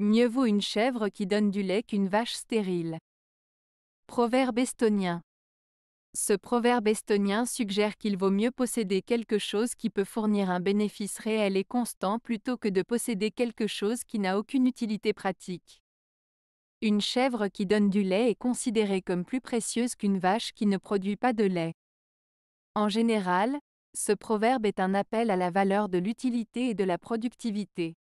Mieux vaut une chèvre qui donne du lait qu'une vache stérile. Proverbe estonien. Ce proverbe estonien suggère qu'il vaut mieux posséder quelque chose qui peut fournir un bénéfice réel et constant plutôt que de posséder quelque chose qui n'a aucune utilité pratique. Une chèvre qui donne du lait est considérée comme plus précieuse qu'une vache qui ne produit pas de lait. En général, ce proverbe est un appel à la valeur de l'utilité et de la productivité.